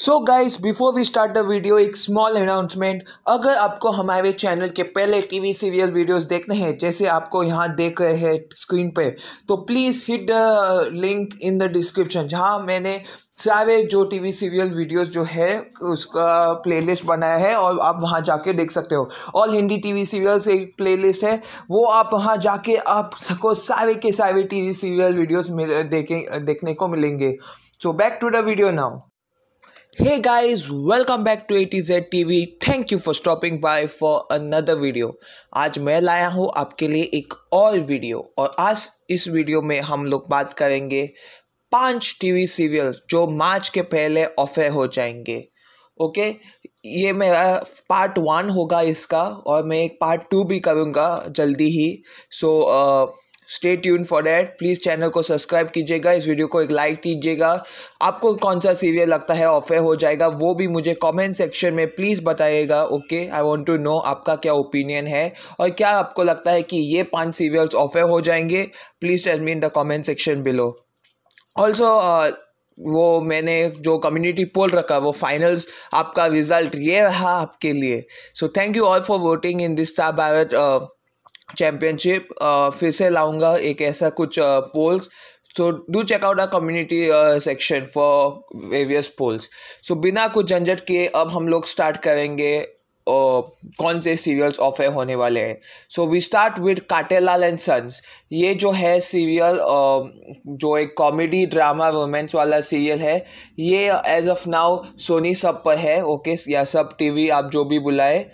So guys before we start the video एक small announcement अगर आपको हमारे चैनल के पहले टी वी सीरियल वीडियोज़ देखने हैं जैसे आपको यहाँ देख रहे हैं स्क्रीन पर तो please hit the link in the description जहाँ मैंने सारे जो टी वी सीरियल वीडियोज़ जो है उसका प्ले लिस्ट बनाया है और आप वहाँ जाके देख सकते हो all Hindi T V serials एक प्ले लिस्ट है वो आप वहाँ जाके आप सबको सारे के सारे टी वी सीरियल वीडियोज मिल देखें देखने को मिलेंगे so back to the video now Hey guys, welcome back to ATZ TV. Thank you for stopping by for another video. आज मैं लाया हूँ आपके लिए एक और वीडियो और आज इस वीडियो में हम लोग बात करेंगे पांच टीवी सीरियल जो मार्च के पहले ऑफर हो जाएंगे ओके ये मेरा पार्ट वन होगा इसका और मैं एक पार्ट टू भी करूँगा जल्दी ही so so, uh, stay tune for that please channel को सब्सक्राइब कीजिएगा इस वीडियो को एक लाइक कीजिएगा आपको कौन सा सीरियल लगता है ऑफर हो जाएगा वो भी मुझे कमेंट सेक्शन में प्लीज़ बताइएगा okay I want to know आपका क्या ओपिनियन है और क्या आपको लगता है कि ये पांच सीरियल्स ऑफर हो जाएंगे please tell me in the comment section below also वो मैंने जो कम्युनिटी पोल रखा वो फाइनल्स आपका रिजल्ट ये रहा आपके लिए so thank you all for voting in this star championship uh, फिर से लाऊंगा एक ऐसा कुछ polls so do check out our community section for various polls so बिना कुछ झंझट के अब हम लोग स्टार्ट करेंगे कौन से सीरियल्स ऑफर होने वाले हैं so we start with Katelal and sons ये जो है सीरियल जो एक कॉमेडी ड्रामा रोमेंस वाला सीरियल है ये एज ऑफ नाउ सोनी सब पर है ओके okay? या सब टीवी आप जो भी बुलाए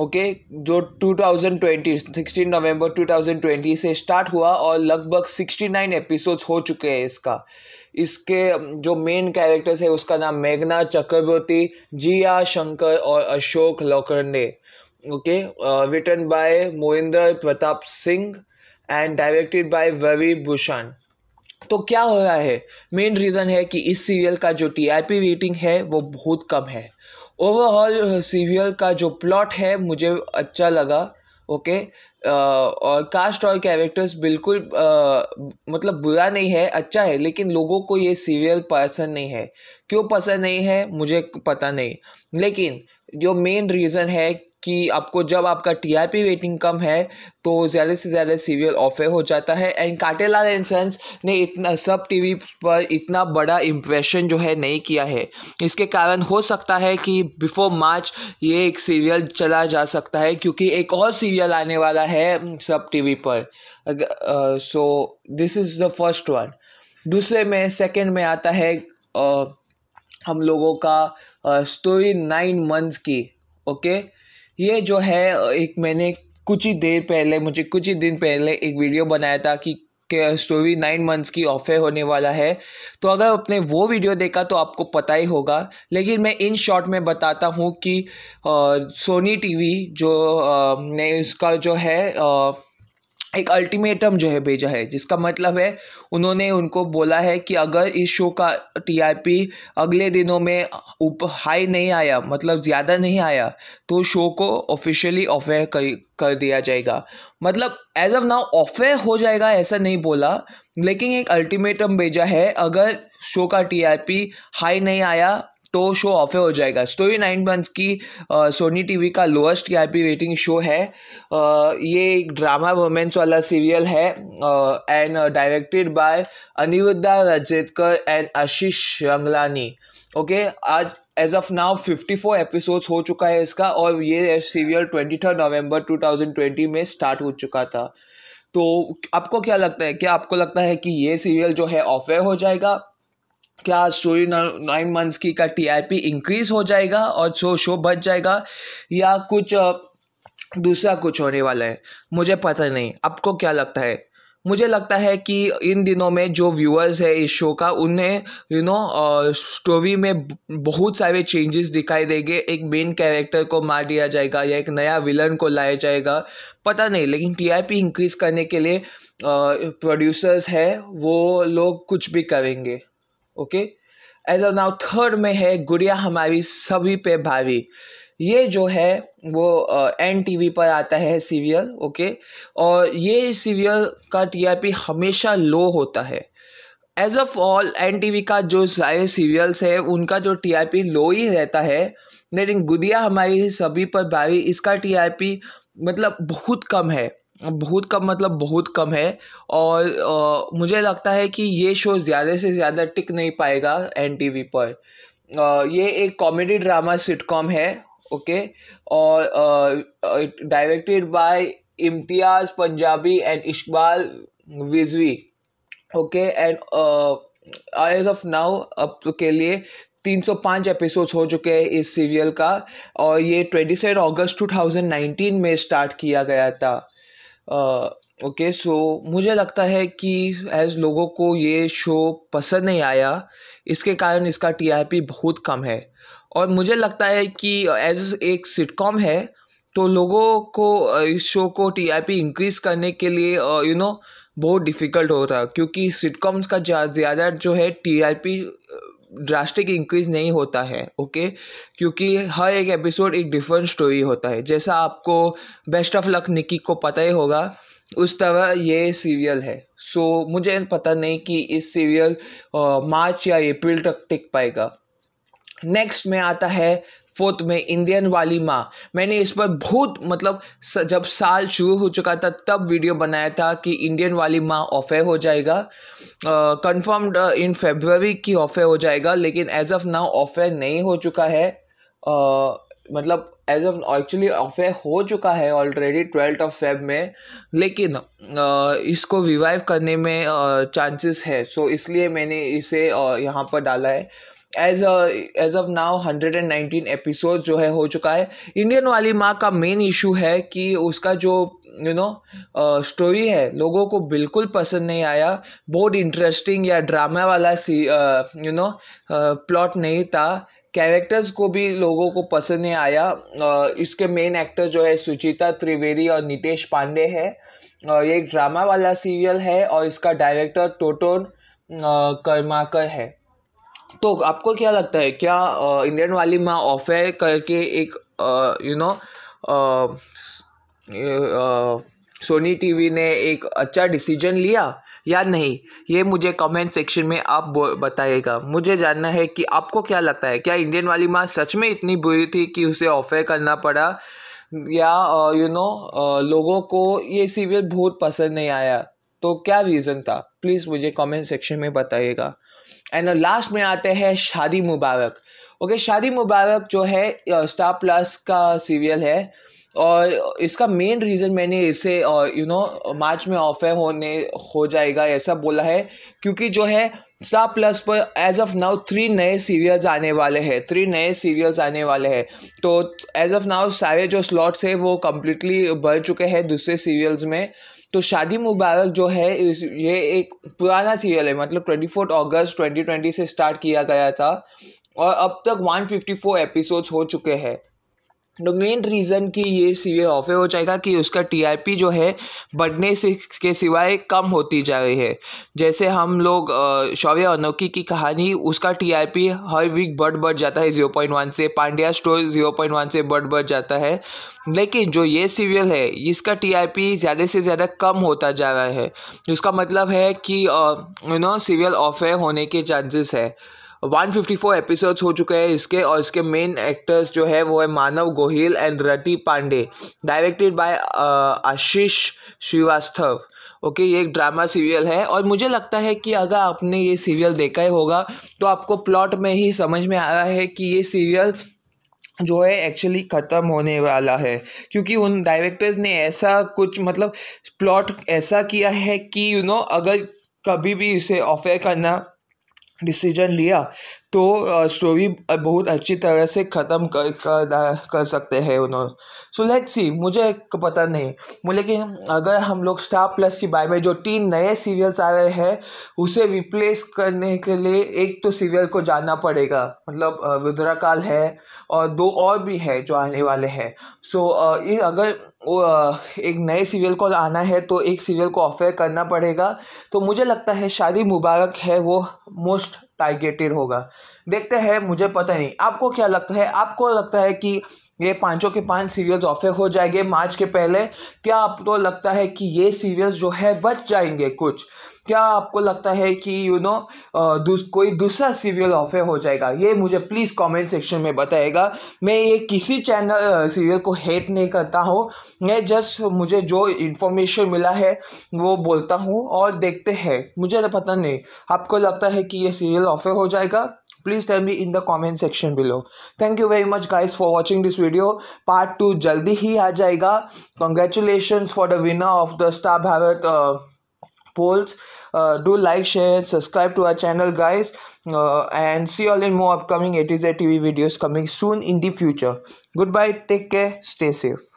ओके okay? जो 2020 16 नवंबर 2020 से स्टार्ट हुआ और लगभग 69 एपिसोड्स हो चुके हैं इसका इसके जो मेन कैरेक्टर्स है उसका नाम मेघना चक्रवर्ती जिया शंकर और Ashok Lokhande okay written by Mohinder Pratap Singh and directed by Ravi Bhushan तो क्या हो रहा है मेन रीज़न है कि इस सीरियल का जो पी रेटिंग है वो बहुत कम है ओवरऑल सीरियल का जो प्लॉट है मुझे अच्छा लगा ओके और कास्ट और कैरेक्टर्स बिल्कुल मतलब बुरा नहीं है अच्छा है लेकिन लोगों को ये सीरियल पसंद नहीं है क्यों पसंद नहीं है मुझे पता नहीं लेकिन जो मेन रीज़न है कि आपको जब आपका टीआरपी रेटिंग कम है तो ज़्यादा से ज़्यादा सीरियल ऑफर हो जाता है एंड काटेलाल एंड ने इतना सब टीवी पर इतना बड़ा इम्प्रेशन जो है नहीं किया है इसके कारण हो सकता है कि बिफोर मार्च ये एक सीरियल चला जा सकता है क्योंकि एक और सीरियल आने वाला है सब टीवी पर so this is the first one दूसरे में सेकेंड में आता है uh, हम लोगों का स्टोरी नाइन मंथ्स की ओके okay? ये जो है एक मैंने कुछ ही देर पहले मुझे कुछ ही दिन पहले एक वीडियो बनाया था कि स्टोरी नाइन मंथ्स की ऑफर होने वाला है तो अगर आपने वो वीडियो देखा तो आपको पता ही होगा लेकिन मैं इन शॉर्ट में बताता हूँ कि सोनी टीवी जो आ, ने उसका जो है आ, एक अल्टीमेटम जो है भेजा है जिसका मतलब है उन्होंने उनको बोला है कि अगर इस शो का टीआरपी अगले दिनों में उप हाई नहीं आया मतलब ज़्यादा नहीं आया तो शो को ऑफिशियली ऑफेयर कर कर दिया जाएगा मतलब एज ऑफ नाउ ऑफेयर हो जाएगा ऐसा नहीं बोला लेकिन एक अल्टीमेटम भेजा है अगर शो का टीआरपी हाई नहीं आया तो शो ऑफे हो जाएगा स्टोरी नाइन मंथ्स की सोनी टीवी का लोएस्ट की आई रेटिंग शो है आ, ये एक ड्रामा वोमेंस वाला सीरियल है and directed by Aniruddha Rajetkar and Ashish Ranglani okay आज एज ऑफ नाउ 54 एपिसोड्स हो चुका है इसका और ये serial twenty third November twenty में स्टार्ट हो चुका था तो आपको क्या लगता है क्या आपको लगता है कि ये सीरियल जो है ऑफेयर हो जाएगा क्या स्टोरी नाइन मंथ्स की का टीआईपी इंक्रीज हो जाएगा और शो शो बच जाएगा या कुछ दूसरा कुछ होने वाला है मुझे पता नहीं आपको क्या लगता है मुझे लगता है कि इन दिनों में जो व्यूअर्स है इस शो का उन्हें यू नो स्टोरी में बहुत सारे चेंजेस दिखाई देंगे एक मेन कैरेक्टर को मार दिया जाएगा या एक नया विलन को लाया जाएगा पता नहीं लेकिन टीआईपी इंक्रीज़ करने के लिए प्रोड्यूसर्स है वो लोग कुछ भी करेंगे okay as of now third में है गुड़िया हमारी सभी पे भावी ये जो है वो एन uh, टीवी पर आता है सीरियल ओके okay? और ये सीरियल का टी हमेशा लो होता है as of all N T V का जो सारे सीरियल्स है उनका जो टी आई पी लो ही रहता है लेकिन गुदिया हमारी सभी पर भारी इसका टी आई पी मतलब बहुत कम है बहुत कम मतलब बहुत कम है और आ, मुझे लगता है कि ये शो ज़्यादा से ज़्यादा टिक नहीं पाएगा एन टी वी पर आ, ये एक कॉमेडी ड्रामा सिटकॉम है ओके और directed by Imtiaz Punjabi and Iqbal Rizvi okay and as of now अब के लिए 305 एपिसोड्स हो चुके हैं इस सीरियल का और ये 27 अगस्त 2019 में स्टार्ट किया गया था ओके सो मुझे लगता है कि एज लोगों को ये शो पसंद नहीं आया इसके कारण इसका टीआरपी बहुत कम है और मुझे लगता है कि एज एक सिटकॉम है तो लोगों को इस शो को टीआरपी इंक्रीज करने के लिए यू नो बहुत डिफ़िकल्ट होता क्योंकि सिटकॉम्स का ज़्यादा जो है टीआरपी ड्रास्टिक इंक्रीज नहीं होता है ओके क्योंकि हर एक एपिसोड एक डिफरेंट स्टोरी होता है जैसा आपको बेस्ट ऑफ लक निकी को पता ही होगा उस तरह ये सीरियल है सो so, मुझे पता नहीं कि इस सीरियल मार्च या अप्रैल तक टिक पाएगा नेक्स्ट में आता है फोर्थ में इंडियन वाली माँ मैंने इस पर बहुत मतलब जब साल शुरू हो चुका था तब वीडियो बनाया था कि इंडियन वाली माँ ऑफे हो जाएगा कंफर्म्ड इन फेबररी की ऑफे हो जाएगा लेकिन एज ऑफ नाउ ऑफे नहीं हो चुका है uh, मतलब एज ऑफ एक्चुअली ऑफे हो चुका है ऑलरेडी ट्वेल्थ ऑफ फेब में लेकिन इसको रिवाइव करने में चांसेस है सो so, इसलिए मैंने इसे यहाँ पर डाला है as as of now 119 episode जो है हो चुका है इंडियन वाली माँ का मेन इशू है कि उसका जो यू नो स्टोरी है लोगों को बिल्कुल पसंद नहीं आया बहुत इंटरेस्टिंग या ड्रामा वाला सी यू नो प्लॉट नहीं था कैरेक्टर्स को भी लोगों को पसंद नहीं आया uh, इसके मेन एक्टर जो है सुचिता त्रिवेदी और नितेश पांडे है uh, ये एक ड्रामा वाला सीरियल है और इसका डायरेक्टर टोटोन कर्माकर है तो आपको क्या लगता है क्या इंडियन वाली माँ ऑफर करके एक यू नो सोनी टीवी ने एक अच्छा डिसीजन लिया या नहीं ये मुझे कमेंट सेक्शन में आप बताइएगा मुझे जानना है कि आपको क्या लगता है क्या इंडियन वाली माँ सच में इतनी बुरी थी कि उसे ऑफर करना पड़ा या यू नो लोगों को ये सीरियल बहुत पसंद नहीं आया तो क्या रीज़न था प्लीज़ मुझे कमेंट सेक्शन में बताइएगा एंड लास्ट में आते हैं शादी मुबारक ओके शादी मुबारक जो है स्टार प्लस का सीरियल है और इसका मेन रीज़न मैंने इसे यू नो मार्च में ऑफर होने हो जाएगा ऐसा बोला है क्योंकि जो है स्टार प्लस पर एज ऑफ नाउ थ्री नए सीरियल्स आने वाले हैं थ्री नए सीरियल्स आने वाले हैं तो एज ऑफ नाउ सारे जो स्लॉट्स है वो कम्प्लीटली भर चुके हैं दूसरे सीरियल्स में तो शादी मुबारक जो है ये एक पुराना सीरियल है मतलब twenty fourth August twenty twenty से स्टार्ट किया गया था और अब तक वन फिफ़्टी फोर एपिसोड्स हो चुके हैं तो मेन रीज़न कि ये सी ए ऑफ हो जाएगा कि उसका टीआरपी जो है बढ़ने से के सिवाय कम होती जा रही है जैसे हम लोग शौर्य अनोखी की कहानी उसका टीआरपी हर वीक बढ़ बढ़ जाता है ज़ीरो पॉइंट वन से Pandya store zero point one से बढ़ बढ़ जाता है लेकिन जो ये सीरियल है इसका टीआरपी ज़्यादा से ज़्यादा कम होता जा रहा है जिसका मतलब है कि यू नो सीरियल ऑफ होने के चांसेस है 154 एपिसोड्स हो चुके हैं इसके और इसके मेन एक्टर्स जो है वो है Manav Gohil and Rati Pandey directed by uh, Ashish Srivastava okay ये एक ड्रामा सीरियल है और मुझे लगता है कि अगर आपने ये सीरियल देखा ही होगा तो आपको प्लॉट में ही समझ में आया है कि ये सीरियल जो है एक्चुअली ख़त्म होने वाला है क्योंकि उन डायरेक्टर्स ने ऐसा कुछ मतलब प्लॉट ऐसा किया है कि यू you नो know, अगर कभी भी इसे ऑफेयर करना डिसीजन लिया तो स्टोरी बहुत अच्छी तरह से ख़त्म कर कर, कर सकते हैं उन्होंने सो लेट्स सी मुझे पता नहीं लेकिन अगर हम लोग स्टार प्लस की बारे में जो तीन नए सीरियल्स आ रहे हैं उसे रिप्लेस करने के लिए एक तो सीरियल को जानना पड़ेगा मतलब रुद्राकाल है और दो और भी है जो आने वाले हैं सो so, अगर एक नए सीरियल को आना है तो एक सीरियल को ऑफर करना पड़ेगा तो मुझे लगता है शादी मुबारक है वो मोस्ट टाइगेटेड होगा देखते हैं मुझे पता नहीं आपको क्या लगता है आपको लगता है कि ये पांचों के पांच सीरियल्स ऑफर हो जाएंगे मार्च के पहले क्या आपको लगता है कि ये सीरियल्स जो है बच जाएंगे कुछ क्या आपको लगता है कि यू you नो know, दूस, कोई दूसरा सीरियल ऑफर हो जाएगा ये मुझे प्लीज़ कमेंट सेक्शन में बताएगा मैं ये किसी चैनल सीरियल को हेट नहीं करता हूँ मैं जस्ट मुझे जो इन्फॉर्मेशन मिला है वो बोलता हूँ और देखते हैं मुझे तो पता नहीं आपको लगता है कि ये सीरियल ऑफर हो जाएगा please tell me in the comment section below thank you very much guys for watching this video part 2 jaldi hi aa congratulations for the winner of the star bharat uh, polls uh, do like share subscribe to our channel guys uh, and see all in more upcoming 80s tv videos coming soon in the future goodbye take care stay safe